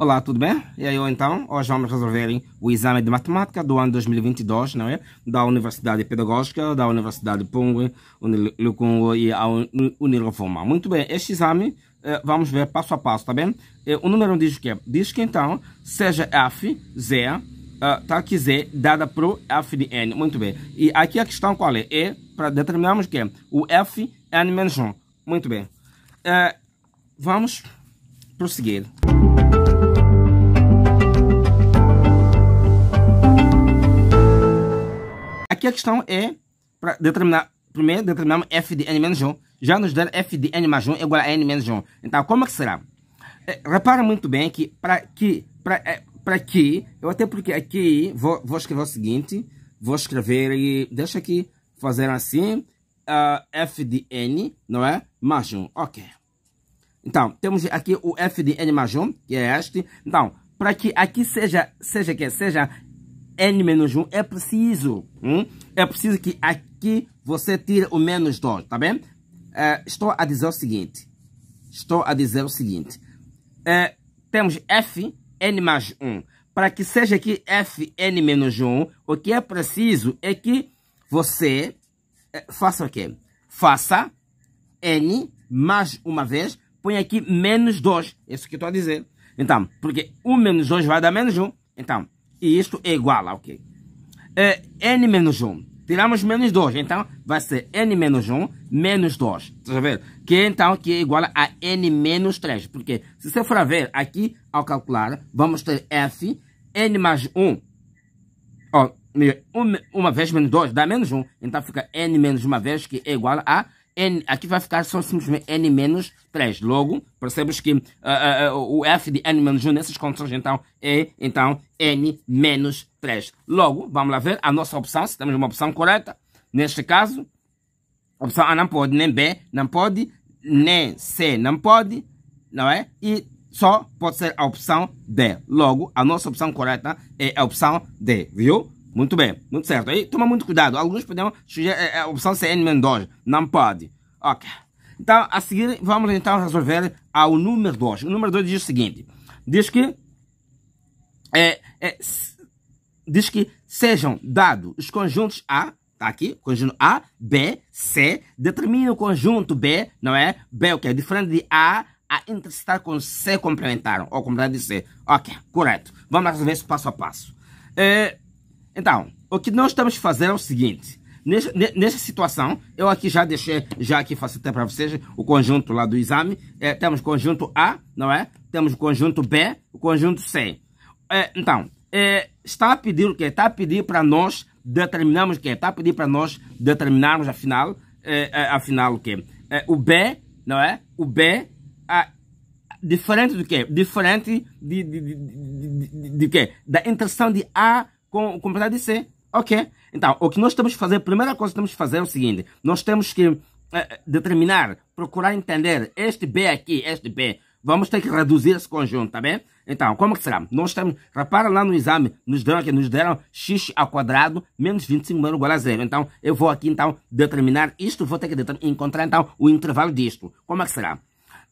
Olá, tudo bem? E aí, então, hoje vamos resolver o exame de matemática do ano 2022, não é? Da Universidade Pedagógica, da Universidade Pungue, Unilucungo e a Unirofoma. Muito bem, este exame eh, vamos ver passo a passo, tá bem? Eh, o número 1 diz o quê? Diz que, então, seja F, Z, eh, tá aqui Z, dada pro F de N. Muito bem. E aqui a questão qual é? É para determinarmos que o F, N menos 1. Muito bem. Vamos prosseguir. Aqui a questão é para determinar, primeiro determinamos f de n menos 1, já nos deram f de n mais 1 igual a n menos 1. Então, como é que será? É, repara muito bem que para que, para, é, para que, eu até porque aqui vou, vou escrever o seguinte, vou escrever e deixa aqui fazer assim, uh, f de n, não é? Mais 1, ok. Então, temos aqui o f de n mais 1, que é este. Então, para que aqui seja, seja que seja N menos 1 é preciso. Hum? É preciso que aqui você tire o menos 2, tá bem? Uh, estou a dizer o seguinte. Estou a dizer o seguinte. Uh, temos f, n mais 1. Para que seja aqui f, n menos 1, o que é preciso é que você é, faça o quê? Faça n mais uma vez, põe aqui menos 2. Isso que estou a dizer. Então, porque 1 menos 2 vai dar menos 1. Então, e isto é igual a o quê? É n menos 1. Tiramos menos 2. Então, vai ser n menos 1 menos 2. Estás a ver? Que então que é igual a n menos 3. Porque se você for a ver aqui, ao calcular, vamos ter f, n mais 1. Ó, oh, uma, vez menos 2 dá menos 1. Então fica n menos uma vez que é igual a N, aqui vai ficar só simplesmente N menos 3. Logo, percebes que uh, uh, o F de N menos 1 nessas condições, então, é então, N menos 3. Logo, vamos lá ver a nossa opção, se temos uma opção correta. Neste caso, a opção A não pode, nem B não pode, nem C não pode, não é? E só pode ser a opção D. Logo, a nossa opção correta é a opção D, viu? Muito bem, muito certo. aí toma muito cuidado. Alguns podemos sugerir eh, eh, a opção CN-2. É não pode. Ok. Então, a seguir, vamos então resolver ao número 2. O número 2 diz o seguinte. Diz que... É, é, diz que sejam dados os conjuntos A, tá aqui, conjunto A, B, C, determina o conjunto B, não é? B, o é diferente de A, a intercitar com C complementar, ou complementar de C. Ok, correto. Vamos resolver isso passo a passo. É, então, o que nós estamos fazendo é o seguinte. Nesse, nessa situação, eu aqui já deixei, já aqui faço até para vocês o conjunto lá do exame. É, temos conjunto A, não é? Temos o conjunto B, o conjunto C. É, então, é, está a pedir o quê? Está a pedir para nós determinarmos o quê? Está a pedir para nós determinarmos, afinal, é, é, afinal o quê? É, o B, não é? O B, a, diferente do quê? Diferente de, de, de, de, de, de quê? Da interação de A com o complementar de C. Ok? Então, o que nós temos que fazer, a primeira coisa que temos que fazer é o seguinte: nós temos que eh, determinar, procurar entender este B aqui, este B. Vamos ter que reduzir esse conjunto, tá bem? Então, como que será? Nós temos, repara lá no exame, nos deram aqui, nos deram x ao quadrado menos 25 menos igual a zero. Então, eu vou aqui, então, determinar isto, vou ter que encontrar, então, o intervalo disto. Como é que será?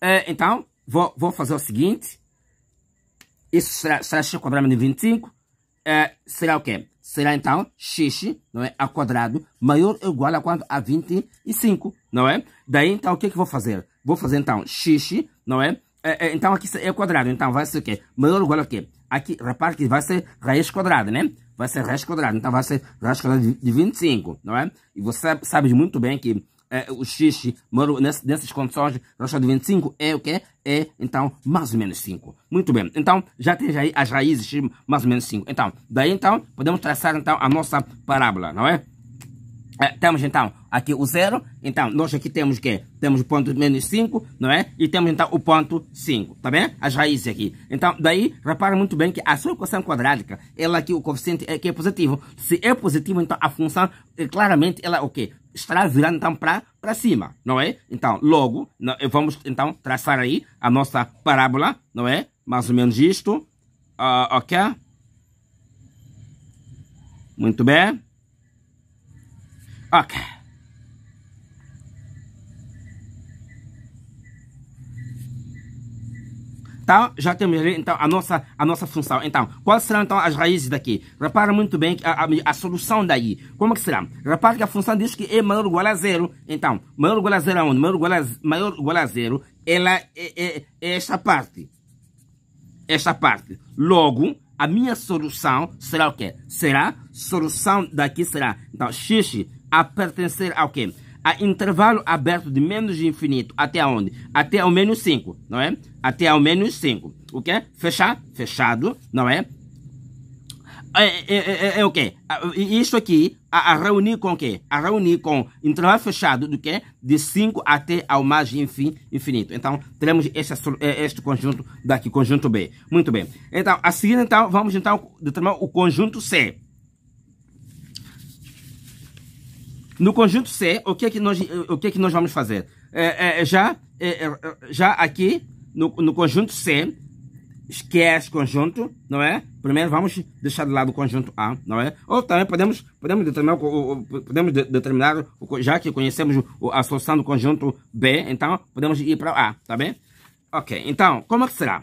Eh, então, vou, vou fazer o seguinte. Isso será, será x ao quadrado menos 25. Uh, eh, será o quê? será então x não é, ao quadrado maior ou igual a quanto? A 25, não é? Daí então o que, é que eu vou fazer? Vou fazer então x, não é? é, é então aqui é o quadrado, então vai ser o quê? Maior ou igual a quê? Aqui, repare que vai ser raiz quadrada, né? Vai ser raiz quadrada, então vai ser raiz quadrada de 25, não é? E você sabe muito bem que é, o xixi moro nesse, nessas condições, rocha de 25 é o quê? É, então, mais ou menos 5. Muito bem. Então, já tem aí as raízes mais ou menos 5. Então, daí então, podemos traçar então a nossa parábola, não é? É, temos então aqui o zero, então nós aqui temos o quê? Temos o ponto menos 5, não é? E temos então o ponto 5, tá bem? As raízes aqui. Então, daí, repara muito bem que a sua equação quadrática, ela aqui, o coeficiente é, que é positivo. Se é positivo, então a função, é, claramente, ela é o quê? estará virando então para cima, não é? Então, logo, vamos então traçar aí a nossa parábola, não é? Mais ou menos isto. Uh, ok? Muito bem. Ok. Então, já temos então, a, nossa, a nossa função. Então, quais serão então as raízes daqui? Repara muito bem a, a, a solução daí. Como que será? Repara que a função diz que é maior ou igual a zero. Então, maior ou igual a zero aonde? Maior ou igual a, maior ou igual a zero ela é, é, é esta parte. Esta parte. Logo, a minha solução será o quê? Será? Solução daqui será. Então, x a pertencer ao quê? a intervalo aberto de menos infinito até onde? Até ao menos 5, não é? Até ao menos 5, o que? Fechar? Fechado, não é? É, é, é, é, é o quê? Isso aqui a, a, reunir com o quê? A reunir com intervalo fechado do quê? De 5 até ao mais infinito. Então, teremos este, é, este conjunto daqui, conjunto B. Muito bem. Então, a seguir, então, vamos então determinar o conjunto C. No conjunto C, o que é que nós, o que é que nós vamos fazer? É, é, já, é, é, já aqui, no, no conjunto C, esquece conjunto, não é? Primeiro vamos deixar de lado o conjunto A, não é? Ou também podemos, podemos determinar, podemos determinar já que conhecemos a solução do conjunto B, então podemos ir para A, tá bem? Ok, então, como é que será?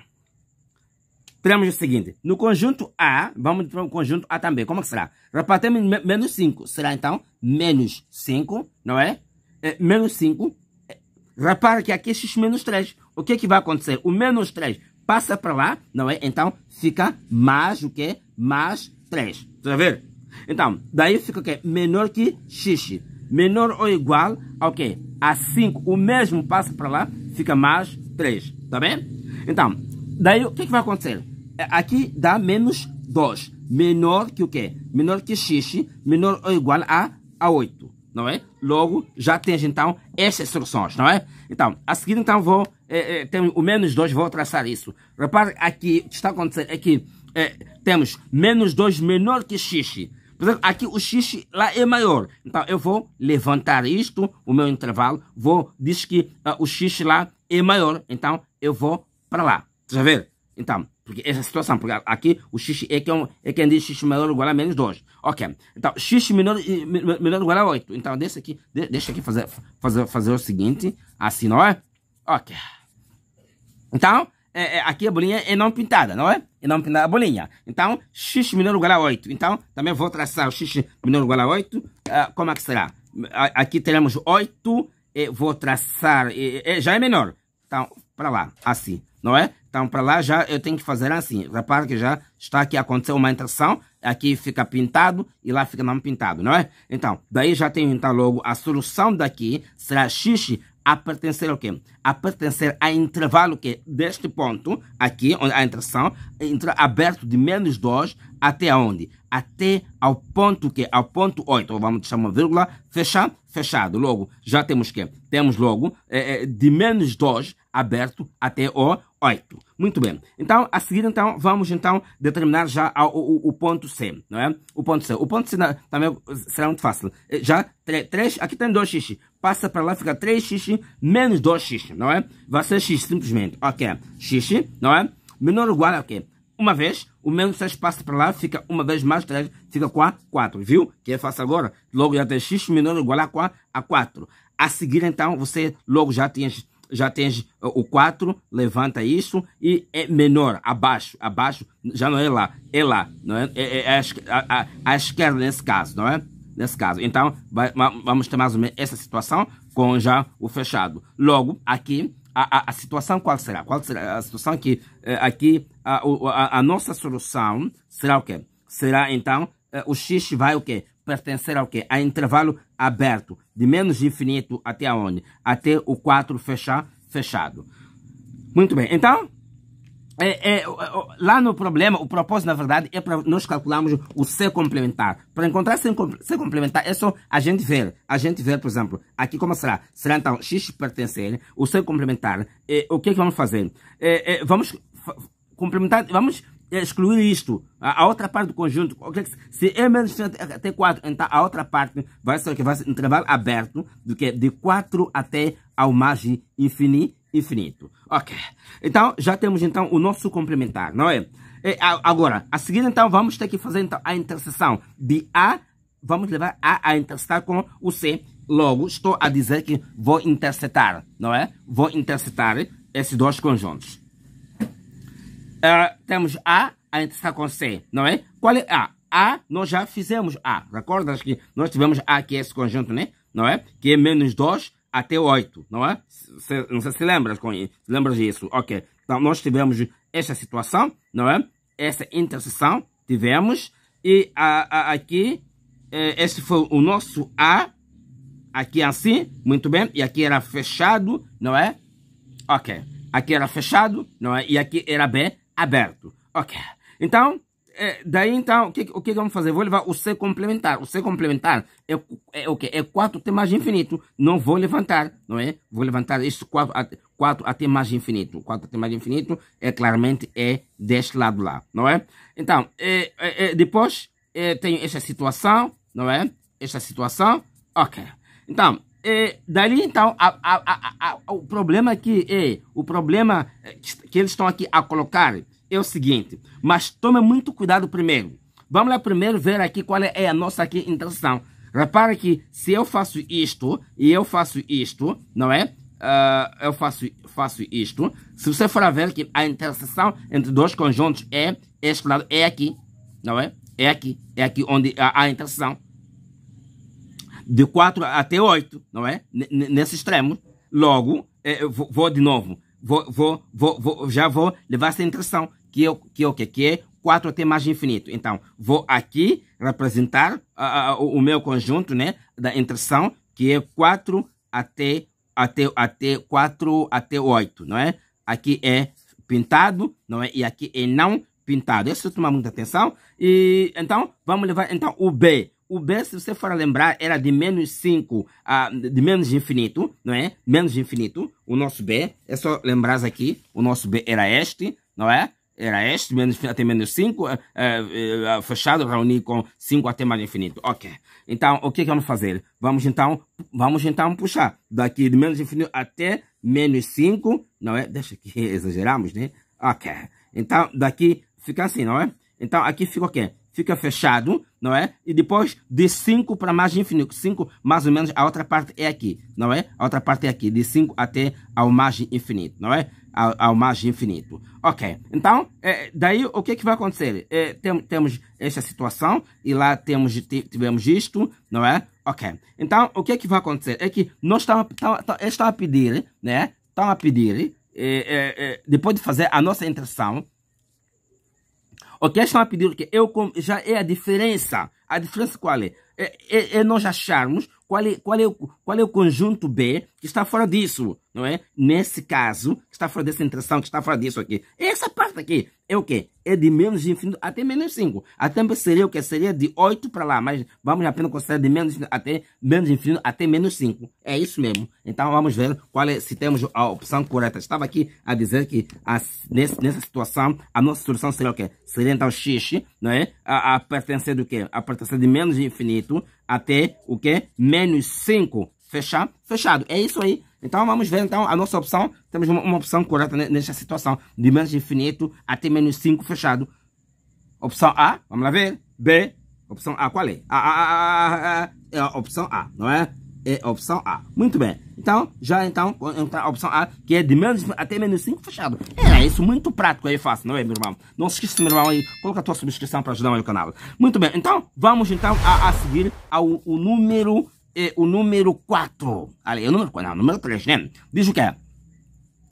teremos o seguinte. No conjunto A, vamos para o conjunto A também. Como é que será? Repartimos menos 5. Será então menos 5, não é? é menos 5. É. Repara que aqui é x menos 3. O que é que vai acontecer? O menos 3 passa para lá, não é? Então fica mais o quê? Mais 3. Está a ver? Então, daí fica o quê? Menor que x. Menor ou igual ao quê? A 5. O mesmo passa para lá, fica mais 3. Está bem? Então, daí o que, é que vai acontecer? aqui dá menos 2, menor que o quê? Menor que x, menor ou igual a, a 8, não é? Logo, já tens então estas soluções, não é? Então, a seguir então vou, é, é, o menos 2, vou traçar isso. Repare aqui, o que está acontecendo é que é, temos menos 2 menor que x, exemplo aqui o x lá é maior. Então, eu vou levantar isto, o meu intervalo, vou, diz que uh, o x lá é maior. Então, eu vou para lá. Deixa tá ver? Então, porque essa é situação, porque aqui o x é, que é, um, é quem diz x menor ou igual a menos 2. Ok, então x menor, menor ou igual a 8. Então deixa aqui, deixa aqui fazer, fazer, fazer o seguinte, assim, não é? Ok. Então, é, é, aqui a bolinha é não pintada, não é? É não pintada a bolinha. Então, x menor ou igual a 8. Então, também vou traçar o x menor ou igual a 8. Uh, ah, como é que será? Aqui teremos 8, vou traçar, já é menor. Então, para lá, assim, não é? Então, para lá já eu tenho que fazer assim. Repara que já está aqui, aconteceu uma interação, aqui fica pintado e lá fica não pintado, não é? Então, daí já tenho então logo a solução daqui será x a pertencer ao quê? A pertencer a intervalo que é deste ponto aqui, a interação, entre aberto de menos 2 até onde Até ao ponto que? Ao ponto 8, ou vamos chamar vírgula, fechar fechado. Logo, já temos que temos logo é, é de menos 2 aberto até o 8. Muito bem. Então, a seguir, então, vamos então determinar já o, o, o ponto C, não é? O ponto C. O ponto C também será muito fácil. É, já 3, aqui tem 2x, passa para lá, fica 3x menos 2x, não é? Vai ser x simplesmente. Ok, x, não é? Menor ou igual a quê? uma vez, o menos 6 passa para lá, fica uma vez mais 3, fica a 4, viu? Que é fácil agora. Logo já tem x menor igual a 4, a seguir, então, você logo já tem já tem uh, o 4, levanta isso e é menor, abaixo, abaixo, já não é lá, é lá, não é? É, é, é a, a, a esquerda nesse caso, não é? nesse caso. Então, vai, vamos ter mais ou menos essa situação com já o fechado. Logo, aqui, a, a, situação qual será? Qual será a situação que eh, aqui a, a, a, nossa solução será o quê? Será então eh, o X vai o quê? Pertencer ao quê? A intervalo aberto, de menos infinito até onde? Até o 4 fechar, fechado. Muito bem, então é, é, lá no problema, o propósito, na verdade, é para nós calcularmos o c complementar. Para encontrar o c complementar, é só a gente ver. A gente ver, por exemplo, aqui como será? Será então x pertencer, o c complementar. É, o que é que vamos fazer? É, é, vamos complementar, vamos excluir isto. A, a, outra parte do conjunto, é se é menos até 4, então a outra parte vai ser que vai ser um intervalo aberto do que de 4 até ao margem infinito infinito. Ok. Então, já temos então o nosso complementar, não é? é agora, a seguir então, vamos ter que fazer então, a interseção de A, vamos levar A a intersetar com o C. Logo, estou a dizer que vou interceptar, não é? Vou interceptar esses dois conjuntos. Uh, temos A a intersetar com C, não é? Qual é A? A, nós já fizemos A. Recordas que nós tivemos A, que é esse conjunto, né? Não é? Que é menos 2 até 8, não é? não sei se lembra, lembra disso. Ok, então nós tivemos esta situação, não é? Essa interseção tivemos e a, a, aqui eh, este foi o nosso A, aqui assim, muito bem, e aqui era fechado, não é? Ok, aqui era fechado, não é? E aqui era B, aberto. Ok, então é, daí então, o que, o que vamos fazer? Vou levar o C complementar. O C complementar é, é o que? É 4 até mais infinito. Não vou levantar, não é? Vou levantar este 4 até, 4 até mais infinito. 4 até mais infinito é claramente é deste lado lá, não é? Então, é, é, é depois é, tenho esta situação, não é? Esta situação, ok. Então, é, dali então, a, a, a, o problema que é, o problema que eles estão aqui a colocar é o seguinte, mas tome muito cuidado primeiro. Vamos lá primeiro ver aqui qual é a nossa aqui intenção. Repara que se eu faço isto e eu faço isto, não é? Uh, eu faço, faço isto. Se você for ver que a interseção entre dois conjuntos é este lado, é aqui, não é? É aqui, é aqui onde há a interseção. De 4 até 8, não é? N nesse extremo. Logo, eh, vou, vou de novo. Vou, vou, vou, vou, já vou levar essa interseção que o que é que, que é 4 até mais infinito. Então, vou aqui representar uh, o meu conjunto né, da interseção, que é 4 até, até, até 4 até 8, não é? Aqui é pintado, não é? E aqui é não pintado. Isso toma muita atenção. E, então, vamos levar então o B. O B, se você for lembrar, era de menos 5, a uh, de menos infinito, não é? Menos infinito, o nosso B. É só lembrar aqui, o nosso B era este, não é? era este, menos, até menos 5, eh, eh, eh, fechado, reunir com 5 até mais infinito. Ok. Então, o que é que vamos fazer? Vamos então, vamos então puxar daqui de menos infinito até menos 5, não é? Deixa que exageramos, né? Ok. Então, daqui fica assim, não é? Então, aqui fica o quê? fica fechado, não é? E depois de 5 para mais infinito, 5 mais ou menos, a outra parte é aqui, não é? A outra parte é aqui, de 5 até ao margem infinito, não é? Ao, mais margem infinito. Ok, então, é, daí o que, é que vai acontecer? É, tem, temos esta situação e lá temos, tivemos isto, não é? Ok, então o que é que vai acontecer? É que nós estamos, tá, tá, a pedir, né? Estão a pedir, é, depois de fazer a nossa interação o que estão a pedir que eu já é a diferença. A diferença qual é? É, é, é nós acharmos qual é, qual, é, qual é o conjunto B que está fora disso não é? Nesse caso, que está fora dessa interação, que está fora disso aqui. Essa parte aqui é o quê? É de menos infinito até menos 5. Até seria o que? Seria de 8 para lá, mas vamos apenas considerar de menos até menos infinito até menos 5. É isso mesmo. Então vamos ver qual é, se temos a opção correta. Estava aqui a dizer que a, nesse, nessa situação a nossa solução seria o quê? Seria então x, não é? A, a pertencer do quê? A pertencer de menos infinito até o quê? Menos 5. Fechar? Fechado. É isso aí. Então vamos ver então a nossa opção. Temos uma, uma opção correta nesta situação. De menos infinito até menos 5 fechado. Opção A, vamos lá ver. B, opção A qual é? A, a, a, a, é a opção A, não é? É a opção A. Muito bem. Então, já então, a opção A, que é de menos até menos 5 fechado. é isso, muito prático aí é fácil, não é, meu irmão? Não se esqueça, meu irmão, aí, coloca a tua subscrição para ajudar o canal. Muito bem, então, vamos então a, a seguir ao número é, o número 4. Ali, é o número 4, não, o número 3, né? Diz o quê?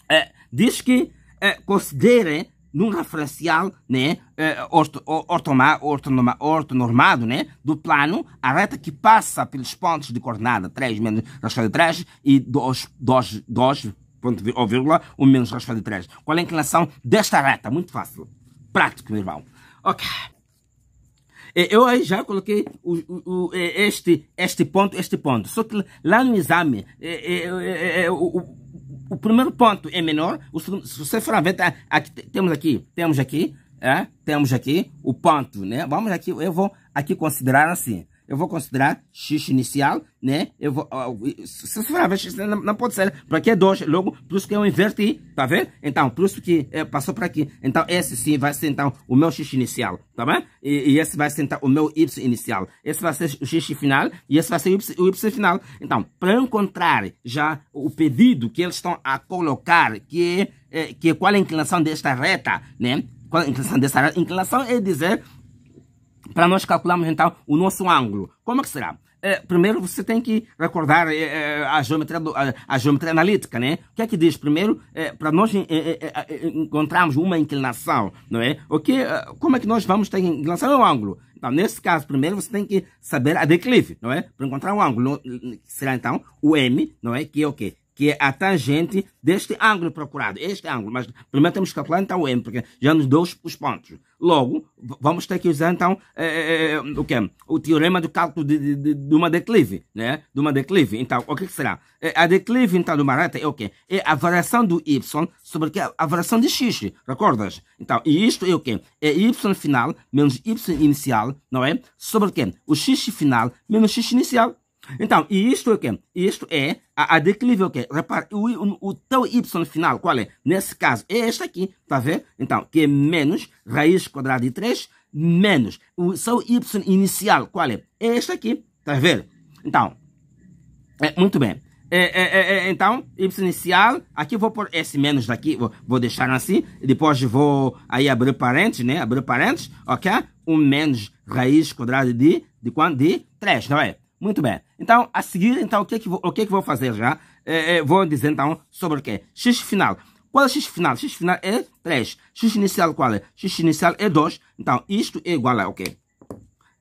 É, diz que é, considere num referencial né, é, orto, ortoma, ortonoma, ortonormado né, do plano, a reta que passa pelos pontos de coordenada 3 menos rastro de 3 e 2, 2, 2 ponto, ou vírgula, 1 menos rastro de 3. Qual é a inclinação desta reta? Muito fácil. Prático, meu irmão. Ok. É, eu aí já coloquei o, o, o, é, este, este ponto, este ponto. Só que lá no exame, é, é, é, é o, o, primeiro ponto é menor. se você for ver, tá, aqui, temos aqui, temos aqui, temos aqui o ponto, né? Vamos aqui, eu vou aqui considerar assim eu vou considerar x inicial, né? Eu vou, se for x não, não pode ser, né? porque é 2, logo, por isso que eu inverti, tá vendo? Então, por isso que é, passou para aqui. Então, esse sim vai ser, então, o meu x inicial, tá bem? E, e, esse vai ser, então, o meu y inicial. Esse vai ser o x final e esse vai ser o y, o y final. Então, para encontrar já o pedido que eles estão a colocar, que é, que é qual a inclinação desta reta, né? Qual a inclinação dessa reta? Inclinação é dizer para nós calcularmos então o nosso ângulo. Como é que será? É, primeiro você tem que recordar é, é a, geometria do, a, a, geometria analítica, né? O que é que diz? Primeiro, é, para nós é, é, encontrarmos uma inclinação, não é? O que, como é que nós vamos ter inclinação ao ângulo? Então, nesse caso, primeiro você tem que saber a declive, não é? Para encontrar o ângulo, será então o m, não é? Que é o quê? que é a tangente deste ângulo procurado, este ângulo, mas primeiro temos que calcular então o m, porque já nos deu os pontos. Logo, vamos ter que usar então é, é, o que? O teorema do cálculo de, de, de, de, uma declive, né? De uma declive. Então, o que, será? É, a declive então de uma reta é o quê? É a variação do y sobre que a variação de x, recordas? Então, e isto é o quê? É y final menos y inicial, não é? Sobre o quê? O x final menos x inicial. Então, e isto é o quê? Isto é a, a declive, o quê? Repara, o, o, o teu y final, qual é? Nesse caso, é este aqui, tá vendo? Então, que é menos raiz quadrada de 3, menos o seu y inicial, qual é? É este aqui, tá vendo? Então, é, muito bem. É, é, é, é então, y inicial, aqui vou pôr esse menos daqui, vou, vou, deixar assim, depois vou aí abrir parênteses, né? Abrir parênteses, ok? Um menos raiz quadrada de, de quanto? De 3, não é? Muito bem. Então, a seguir, então, o que é que vou, o que é que vou fazer já? É, é, vou dizer, então, sobre o quê? X final. Qual é x final? x final é 3. x inicial qual é? x inicial é 2. Então, isto é igual a o quê?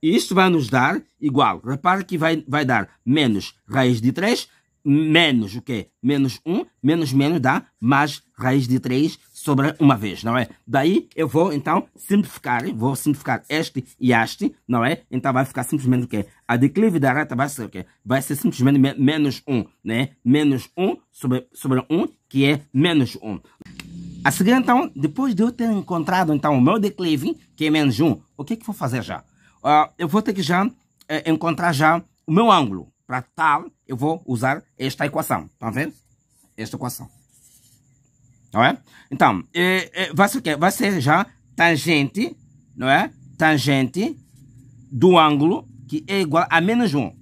Isto vai nos dar igual. Repare que vai, vai dar menos raiz de 3 menos o quê? Menos 1, menos menos dá mais raiz de 3 sobre uma vez, não é? Daí eu vou então simplificar, vou simplificar este e este, não é? Então vai ficar simplesmente o quê? A declive da reta vai ser o quê? Vai ser simplesmente me menos 1, né? Menos 1 sobre, sobre 1, que é menos 1. A seguir então, depois de eu ter encontrado então o meu declive, que é menos 1, o que é que eu vou fazer já? Uh, eu vou ter que já eh, encontrar já o meu ângulo, para tal, eu vou usar esta equação. Estão tá vendo Esta equação. Não é? Então, é, é, vai ser o quê? Vai ser já tangente, não é? Tangente do ângulo que é igual a menos 1.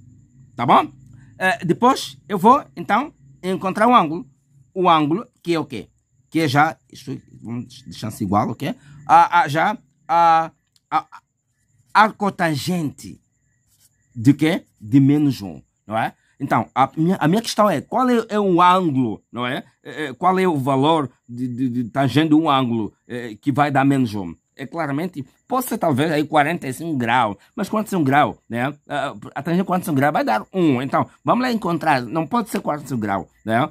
Tá bom? É, depois, eu vou, então, encontrar o ângulo. O ângulo que é o quê? Que é já, isso, vamos deixar assim igual, ok? A, a, já, a, a, arcotangente de quê? De menos 1 não é? Então, a minha, a minha questão é qual é, é ângulo, não é? é? é? Qual é o valor de, de, de tá tangendo um ângulo é, que vai dar menos 1? É claramente, pode ser talvez aí 45 graus, mas quantos são graus, né? A tangente são graus vai dar 1. Então, vamos lá encontrar, não pode ser 45 graus, né?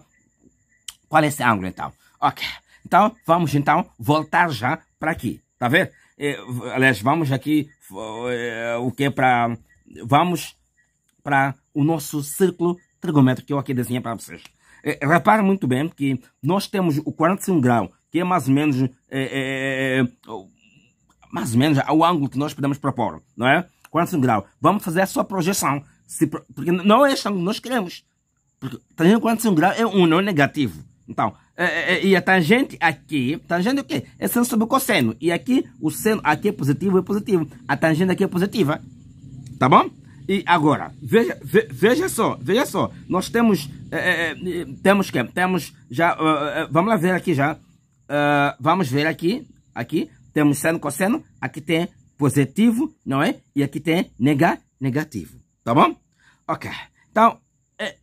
Qual é esse ângulo então? Ok, então vamos então voltar já para aqui, tá vendo? É, aliás, vamos aqui, é, o que para, vamos para o nosso círculo trigonométrico que eu aqui desenhei para vocês. É, é repare muito bem que nós temos o 45 grau, que é mais ou menos, é, é, é, é mais ou menos o ângulo que nós podemos propor, não é? 45 grau. Vamos fazer a sua projeção, se, porque não é este ângulo que nós queremos. Porque tangente 45 grau é um não negativo. Então, e a tangente aqui, tangente o quê? É seno sobre o cosseno. E aqui, o seno aqui é positivo é positivo. A tangente aqui é positiva. Tá bom? E agora, veja, veja só, veja só, nós temos, é, é, é temos que, temos já, uh, vamos lá ver aqui já, uh, vamos ver aqui, aqui, temos seno, cosseno, aqui tem positivo, não é? E aqui tem nega, negativo, tá bom? Ok, então, é,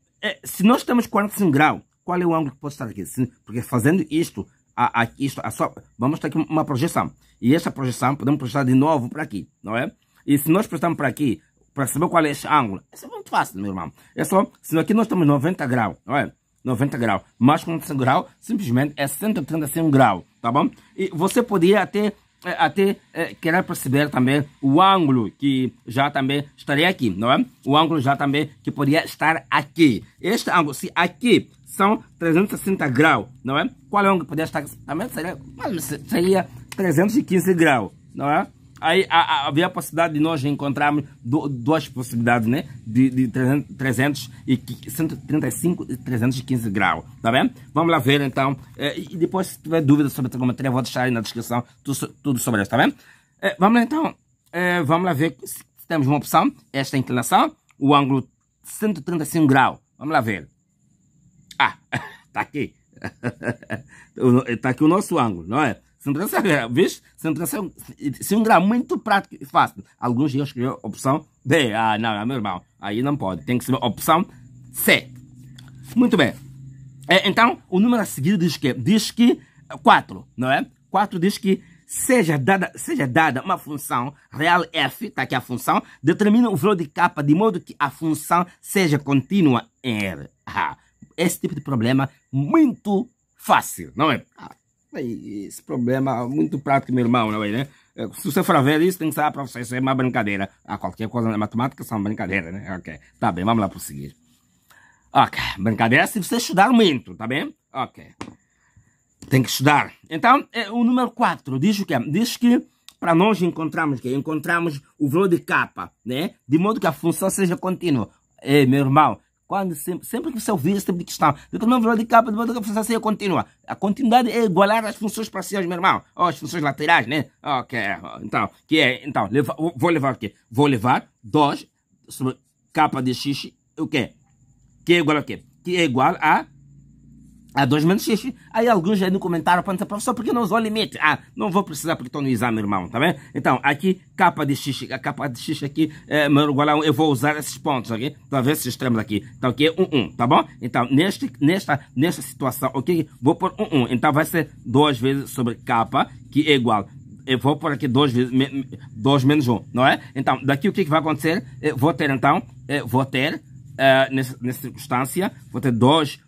se nós temos 45 graus, qual é o ângulo que pode estar aqui? Porque fazendo isto, a, a, isto, a só, vamos ter aqui uma projeção, e essa projeção podemos projetar de novo para aqui, não é? E se nós projetarmos para aqui, para saber qual é esse ângulo. Isso é muito fácil, meu irmão. É só, se aqui nós estamos 90 graus, olha, 90 graus, mais com 100 graus, simplesmente é 135 graus, tá bom? E você poderia até, é, até é, querer perceber também o ângulo que já também estaria aqui, não é? O ângulo já também que poderia estar aqui. Este ângulo, se aqui são 360 graus, não é? Qual é o ângulo poderia estar aqui? Também seria, seria 315 graus, não é? aí havia a, a possibilidade de nós encontrarmos do, duas possibilidades, né? De, de 300, 135 e 315 graus, tá bem? Vamos lá ver então. É, e depois, se tiver dúvidas sobre a trigonometria, vou deixar aí na descrição tudo, tudo sobre isso, tá bem? É, vamos lá então. É, vamos lá ver se temos uma opção. Esta inclinação, o ângulo 135 graus. Vamos lá ver. Ah, tá aqui. tá aqui o nosso ângulo, não é? Se não tivesse a vez, se não tivesse, se não era muito prático e fácil. Alguns dias escolher opção D. Ah, não, é meu irmão. Aí não pode. Tem que ser opção C. Muito bem. É, então, o número a seguir diz que, diz que 4, é, não é? 4 diz que seja dada, seja dada uma função real f, está aqui a função, determina o valor de k de modo que a função seja contínua em R. Ah, esse tipo de problema muito fácil, não é? Ah, esse problema é muito prático, meu irmão, não é, né? É, se você for ver isso, tem que saber para você, isso é uma brincadeira. ah, qualquer coisa na matemática, são brincadeira, né? Ok, tá bem, vamos lá prosseguir. Ok, brincadeira se você estudar muito, tá bem? Ok. Tem que estudar. Então, é, o número 4 diz o quê? Diz que para nós encontramos que encontramos o valor de capa, né? De modo que a função seja contínua. É, meu irmão, quando sempre, sempre que você ouvir esse tipo de questão, de que o meu de capa, de que de capa, você continua. A continuidade é igualar as funções parciais, meu irmão. Ou as funções laterais, né? Ok, é, então, que é, então, leva, vou levar o quê? Vou levar 2 sobre capa de x, o quê? Que é igual a quê? Que é igual a Há dois menos X. Aí alguns aí no comentário podem dizer, professor, por que não usou o limite? Ah, não vou precisar porque estou no exame, irmão, tá bem? Então, aqui, capa de X, a capa de X aqui, é, meu igualão, eu vou usar esses pontos, aqui, Para tá ver esses extremos aqui. Então, aqui é 1, 1, um, tá bom? Então, neste, nesta, nesta situação, ok? Vou pôr 1, 1. Então, vai ser 2 vezes sobre capa, que é igual eu vou pôr aqui 2 vezes, 2 menos 1, não é? Então, daqui o que, que vai acontecer? Eu vou ter, então, vou ter, uh, nessa, nessa circunstância, vou ter 2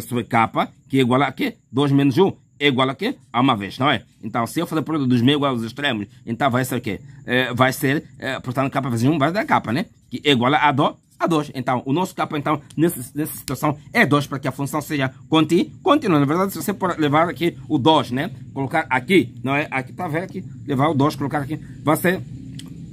sobre capa, que é igual a quê? 2 menos 1 é igual a quê? A uma vez, não é? Então, se eu fazer o produto dos meios igual aos extremos, então vai ser o quê? É, vai ser, é, portanto, capa vezes 1 vai dar capa, né? Que é igual a dó a 2. Então, o nosso capa, então, nessa, nessa situação, é 2 para que a função seja contínua. Na verdade, se você for levar aqui o 2, né? Colocar aqui, não é? Aqui, tá vendo aqui? Levar o 2, colocar aqui, vai ser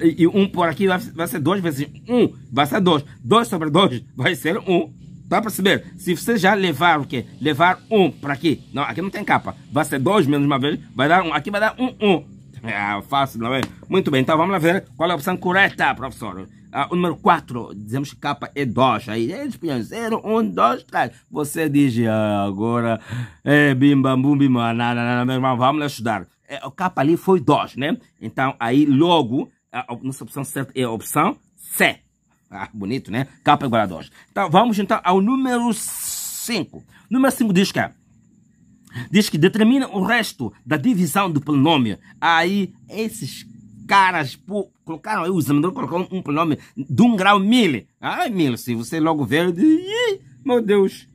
e 1 um por aqui vai, vai ser 2 vezes 1, um, vai ser 2. 2 sobre 2 vai ser 1. Um. Dá para saber? Se você já levar o quê? Levar um para aqui. Não, aqui não tem capa. Vai ser dois menos uma vez. Vai dar um. Aqui vai dar um, um. É fácil, não é? Muito bem, então vamos lá ver qual é a opção correta, professor. Ah, o número 4, dizemos que capa é dois Aí é espinhão, zero, um, dois, três. Você diz ah, agora, é bim, bam, bum, bim, nada nada não, meu irmão, vamos lá estudar. É, a capa ali foi dois né? Então aí logo, a, a nossa opção certa é a opção C. Ah, bonito, né? Capa igual Então vamos então ao número 5. Número 5 diz que diz que determina o resto da divisão do polinômio. Aí esses caras pô, colocaram aí, o examinador colocou um polinômio de um grau mil. Ai, mil, se você logo ver, meu Deus.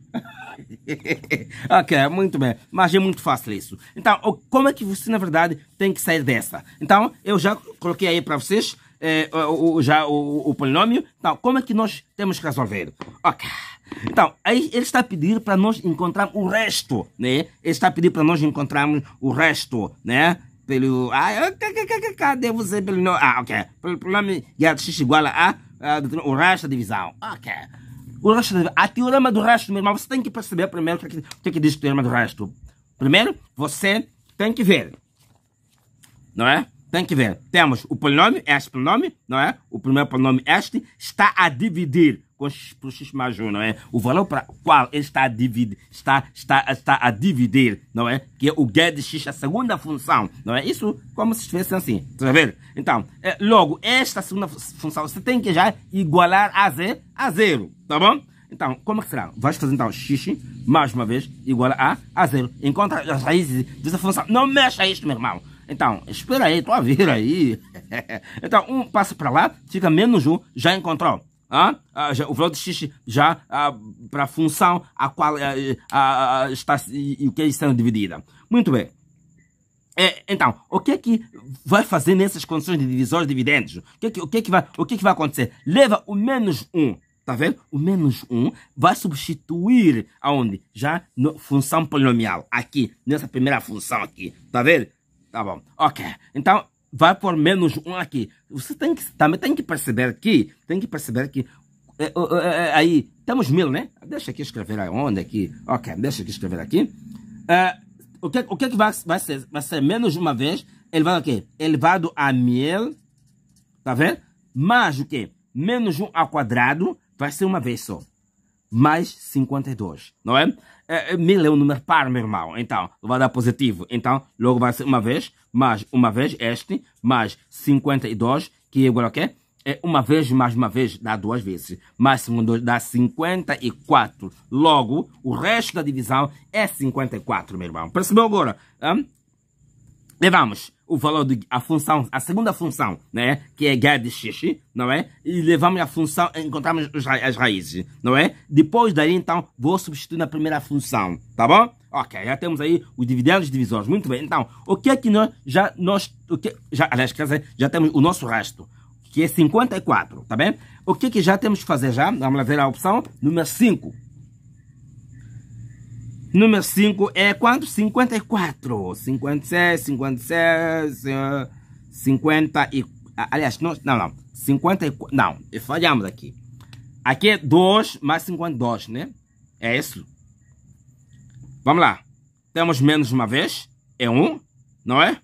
ok, muito bem. Mas é muito fácil isso. Então, como é que você, na verdade, tem que sair dessa? Então, eu já coloquei aí para vocês eh, o, já o, o, polinômio. Então, como é que nós temos que resolver? Ok. Então, aí ele está a pedir para nós encontrar o resto, né? Ele está a pedir para nós encontrarmos o resto, né? Pelo. Ah, cadê você ser pelo. Ah, ok. Pelo polinômio de x igual a, a, o resto da divisão. Ok. O resto da divisão. A teorema do resto, meu irmão, você tem que perceber primeiro o que, é que, o que, é que diz o teorema do resto. Primeiro, você tem que ver. Não é? Tem que ver. Temos o polinômio, este polinômio, não é? O primeiro polinômio, este, está a dividir com x por x mais 1, não é? O valor para qual ele está a dividir, está, está, está a dividir, não é? Que é o get de x, a segunda função, não é? Isso como se estivesse assim, a tá ver? Então, é, logo, esta segunda função você tem que já igualar a, z, a zero, tá bom? Então, como é que será? Vais fazer então x, mais uma vez, igual a, a zero. Encontra as raízes dessa função. Não mexa isto, meu irmão. Então, espera aí, tu a vir aí. então, um passa para lá, fica menos um, já encontrou. Ah, ah, já, o valor de X já ah, para a função a qual eh, eh, está e, que está é sendo dividida. Muito bem. É, então, o que é que vai fazer nessas condições de divisores de dividendos? O que é que, o que, é que, vai, o que, é que vai acontecer? Leva o menos 1, um, tá vendo? O menos 1 um vai substituir aonde? Já na função polinomial, aqui, nessa primeira função aqui, tá vendo? Tá bom. Ok. Então, vai por menos um aqui. Você tem que, também tem que perceber que, tem que perceber que, é, é, é, é aí, temos mil, né? Deixa aqui escrever aonde aqui. Ok, deixa aqui escrever aqui. É, o que, o que, que vai, vai ser? Vai ser menos uma vez elevado a quê? Elevado a mil, tá vendo? Mais o quê? Menos um ao quadrado vai ser uma vez só mais 52, não é? é mil é um número par, meu irmão. Então, vai dar positivo. Então, logo vai ser uma vez, mais uma vez este, mais 52, que é igual a quê? É uma vez, mais uma vez, dá duas vezes. Mais 52 dá 54. Logo, o resto da divisão é 54, meu irmão. Percebeu agora? Levamos o valor de a função, a segunda função, né, que é de Shishi, não é? E levamos a função, encontramos as raízes, não é? Depois daí, então, vou substituir na primeira função, tá bom? Ok, já temos aí os dividendos divisores. Muito bem, então, o que é que nós já, nós, o que, já, aliás, quer dizer, já temos o nosso resto, que é 54, tá bem? O que é que já temos que fazer já? Vamos lá ver a opção número 5. Número 5 é quanto? 54. 56, 56, 50 e... Aliás, não, não, não. 54, não, falhamos aqui. Aqui é 2 mais 52, né? É isso. Vamos lá. Temos menos uma vez, é 1, um, não é?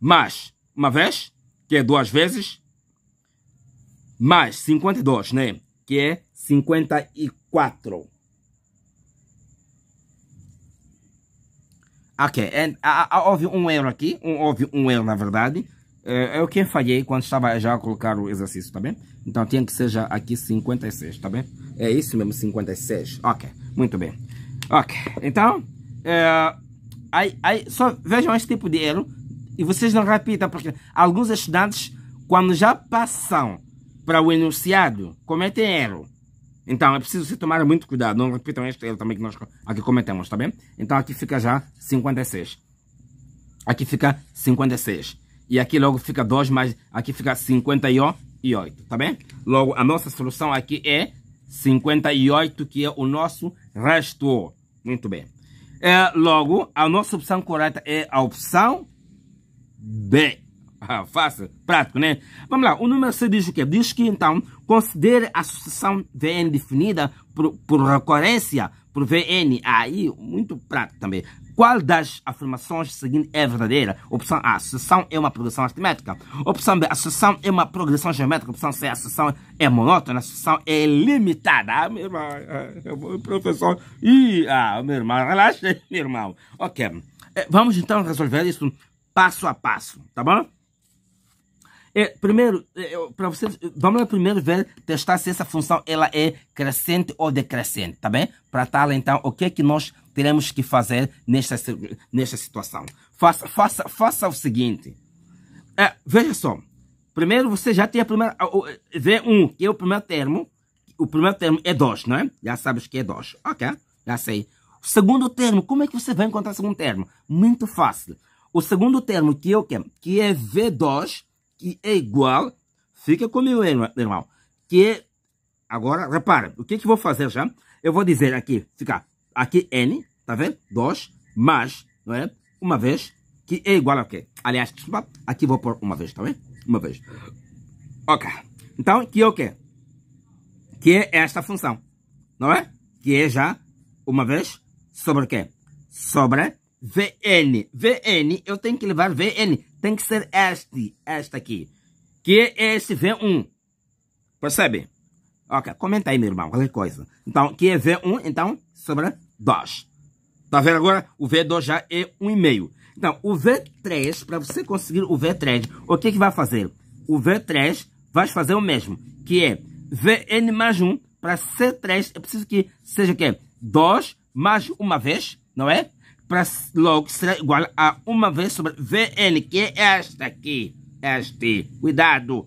Mais uma vez, que é duas vezes, mais 52, né? Que é 54. Ah, ok, há, ah, ah, houve um erro aqui, um, houve um erro na verdade. Eh, é eu quem falhei quando estava já a colocar o exercício, tá bem? Então tinha que ser já aqui 56, tá bem? É isso mesmo, 56. Ok, muito bem. Ok, então, eh, aí, aí, só vejam esse tipo de erro e vocês não repitam, porque alguns estudantes, quando já passam para o enunciado, cometem erro. Então é preciso se tomar muito cuidado, não repitam este erro também que nós aqui cometemos, está bem? Então aqui fica já 56. Aqui fica 56. E aqui logo fica 2 mais, aqui fica 58, tá bem? Logo a nossa solução aqui é 58, que é o nosso resto. Muito bem. É, logo, a nossa opção correta é a opção B. Ah, fácil, prático, né? Vamos lá, o número C diz o quê? Diz que, então, considere a sucessão VN definida por, por recorrência por VN. Aí, muito prático também. Qual das afirmações seguintes é verdadeira? Opção A, a sucessão é uma progressão aritmética. Opção B, a sucessão é uma progressão geométrica. Opção C, a sucessão é monótona. A sucessão é limitada. Ah, meu irmão, ah, professor... Ih, ah, meu irmão, relaxa aí, meu irmão. Ok, eh, vamos então resolver isso passo a passo, tá bom? É, primeiro, é, para vocês, vamos lá primeiro ver, testar se essa função ela é crescente ou decrescente, tá bem? Para tal, tá então, o que é que nós teremos que fazer nesta, nesta situação? Faça, faça, faça o seguinte. É, veja só. Primeiro, você já tem a primeira... V1, que é o primeiro termo. O primeiro termo é 2, não é? Já sabes que é 2. Ok, já sei. O segundo termo, como é que você vai encontrar o segundo termo? Muito fácil. O segundo termo que é o quê? Que é V2 que é igual, fica comigo aí, normal, que é, agora, repara, o que que eu vou fazer já? Eu vou dizer aqui, ficar aqui n, tá vendo? 2, mais, não é? Uma vez, que é igual a quê? Aliás, desculpa, aqui vou pôr uma vez, tá vendo? Uma vez. Ok. Então, que é o quê? Que é esta função, não é? Que é já, uma vez, sobre o quê? Sobre vn. vn, eu tenho que levar vn tem que ser este, esta aqui. Que é esse V1. Percebe? Ok, comenta aí, meu irmão, qualquer coisa. Então, que é V1, então, sobra 2. Tá vendo agora? O V2 já é 1,5. Então, o V3, para você conseguir o V3, o que que vai fazer? O V3 vai fazer o mesmo, que é Vn mais 1 para C3, é preciso que seja o quê? 2 mais uma vez, não é? para logo será igual a uma vez sobre Vn, que é esta aqui, este, cuidado,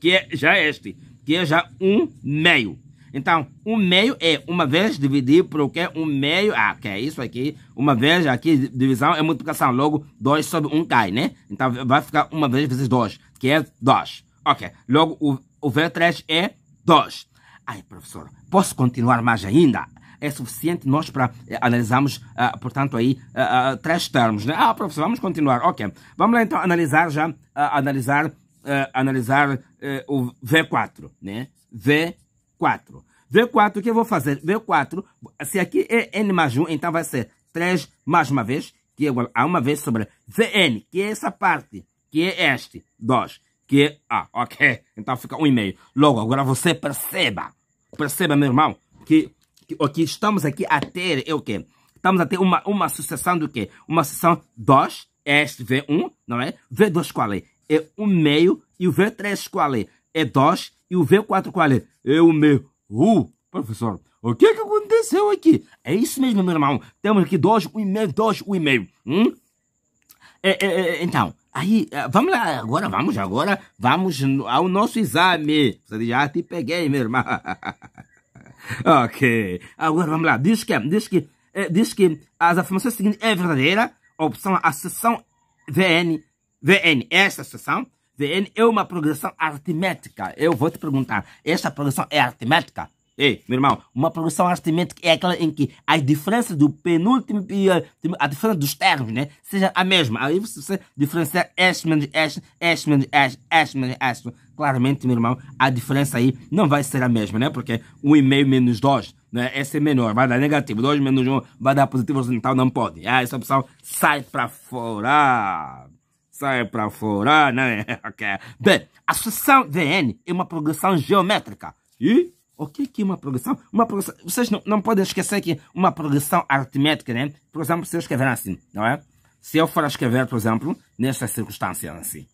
que é já é este, que é já um meio. Então, um meio é uma vez dividido por o que é meio, ah, que é isso aqui, uma vez aqui, divisão é multiplicação, logo 2 sobre 1 cai, né? Então, vai ficar uma vez vezes 2, que é 2. Ok, logo o, o V3 é 2. Ai, professor, posso continuar mais ainda? é suficiente nós para eh, analisarmos, uh, portanto, aí uh, uh, três termos. Né? Ah, professor, vamos continuar. Ok. Vamos lá então analisar já, analisar, analisar eh, o V4, né? V4. V4, o que eu vou fazer? V4, se aqui é N mais 1, então vai ser 3 mais uma vez, que é igual a uma vez sobre Vn, que é essa parte, que é este, 2, que é A, ok? Então fica 1,5. Logo, agora você perceba, perceba, meu irmão, que que, o que estamos aqui a ter é o quê? Estamos a ter uma, uma associação do quê? Uma sucessão 2, este V1, não é? V2 qual é? É um meio. E o V3 qual é? É 2. E o V4 qual é? É o meio. Uh, professor, o que é que aconteceu aqui? É isso mesmo, meu irmão. Temos aqui 2, 1,5, 2, 1,5. Hum? É, é, é, então, Aí, é, vamos lá, agora vamos, agora vamos ao nosso exame. Você já te peguei, meu irmão. ok. Agora vamos lá. Diz que, diz que, é, diz que as afirmações seguintes é verdadeira. A opção A, a seção VN, VN, esta seção, VN é uma progressão aritmética. Eu vou te perguntar, esta progressão é aritmética? Ei, meu irmão, uma progressão aritmética é aquela em que as diferenças do penúltimo e eh, a diferença dos termos, né? Seja a mesma. Aí você diferenciar este menos este, este menos este, este menos este. Claramente, meu irmão, a diferença aí não vai ser a mesma, né? Porque 1,5 menos 2, né? Essa é menor, vai dar negativo. 2 menos 1 vai dar positivo, então não pode. Ah, essa opção sai para fora sai para fora, né? ok. Bem, a sucessão VN n é uma progressão geométrica. E o que é uma progressão? Uma progressão, vocês não, não podem esquecer que uma progressão aritmética, né? Por exemplo, se eu escrever assim, não é? Se eu for escrever, por exemplo, nessa circunstância assim.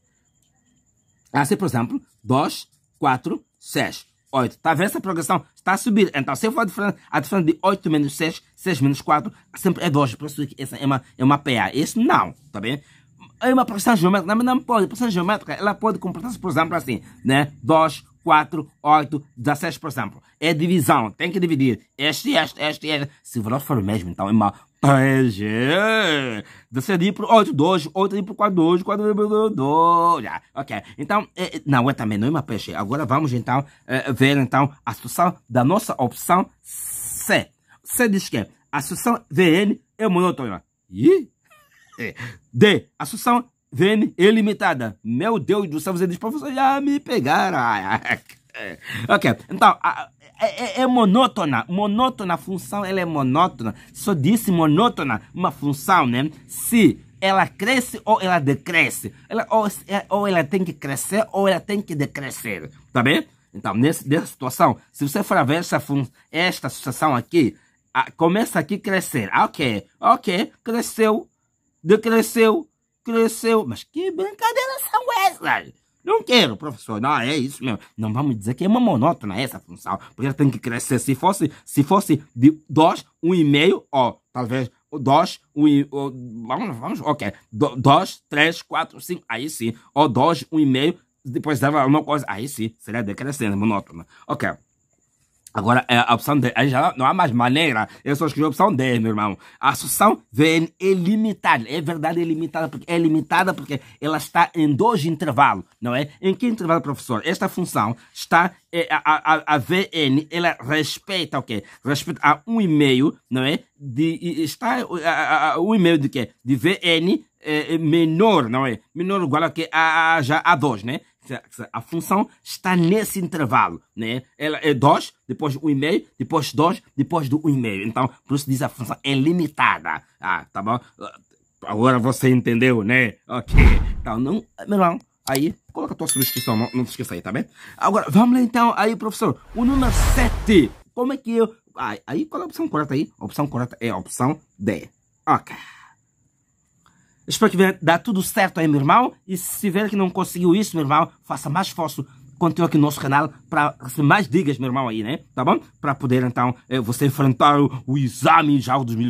Assim, por exemplo, 2, 4, 6, 8. Está vendo essa progressão? Está a subir. Então, se eu for a diferença, a diferença de 8 menos 6, 6 menos 4, sempre é 2. Por isso que essa é uma, é uma PA. Esse não, está bem? É uma progressão geométrica, não, não pode. A progressão geométrica, ela pode comportar-se, por exemplo, assim, né? 2, 4, 8, 16, por exemplo. É divisão, tem que dividir. Este, este, este, este. Se o valor for o mesmo, então é uma PG. Decidir por 8, 2, 8 por 4, 2, 4, 2, 2. Yeah. Ok, então, é, é, não é também, não é uma PG. Agora vamos então é, ver então a solução da nossa opção C. C diz que a solução VN é monotônica. monótona. D. A solução VM ilimitada. Meu Deus do céu, você diz, professor, já me pegaram. ok, então, é, é, é, monótona. Monótona, a função, ela é monótona. Só disse monótona, uma função, né? Se ela cresce ou ela decresce. Ela, ou, é, ou ela tem que crescer ou ela tem que decrescer, tá bem? Então, nesse, nessa situação, se você for ver essa, esta situação aqui, a, começa aqui crescer. Ok, ok, cresceu, decresceu, cresceu. Mas que brincadeiras são essas? Não quero, professor. Não, é isso mesmo. Não vamos dizer que é uma monótona essa função. Porque tem que crescer. Se fosse, se fosse de 2, 1,5, ou talvez 2, 1, vamos, vamos, ok. 2, 3, 4, 5, aí sim. Ou 2, 1,5, depois dava alguma coisa, aí sim, seria decrescendo, monótona. Ok. Agora, é, a opção 10, aí já não há mais maneira. Eu só escrevi a opção 10, meu irmão. A sucessão VN é limitada. É verdade, é limitada. Porque, é limitada porque ela está em dois intervalos, não é? Em que intervalo, professor? Esta função está... É, a, a, a, VN, ela respeita o quê? Respeita a 1,5, não é? De, está a, a, a 1,5 de quê? De VN é, é, menor, não é? Menor ou igual a, que a, a, já a 2, né? A função está nesse intervalo, né? Ela é 2, depois 1,5, depois 2, depois do 1,5. Então, por isso diz a função é limitada. Ah, tá bom? Agora você entendeu, né? Ok. Então, não, meu irmão, aí, coloca a tua subscrição, não, não te esqueça aí, tá bem? Agora, vamos lá então, aí, professor. O número 7, como é que eu... Ah, aí, qual é a opção correta aí? A opção correta é a opção D. Ok. Espero que dê tudo certo aí, meu irmão. E se ver que não conseguiu isso, meu irmão, faça mais esforço. continua aqui no nosso canal para receber mais dicas, meu irmão, aí, né? Tá bom? Para poder, então, eh, você enfrentar o, o exame já o 2020.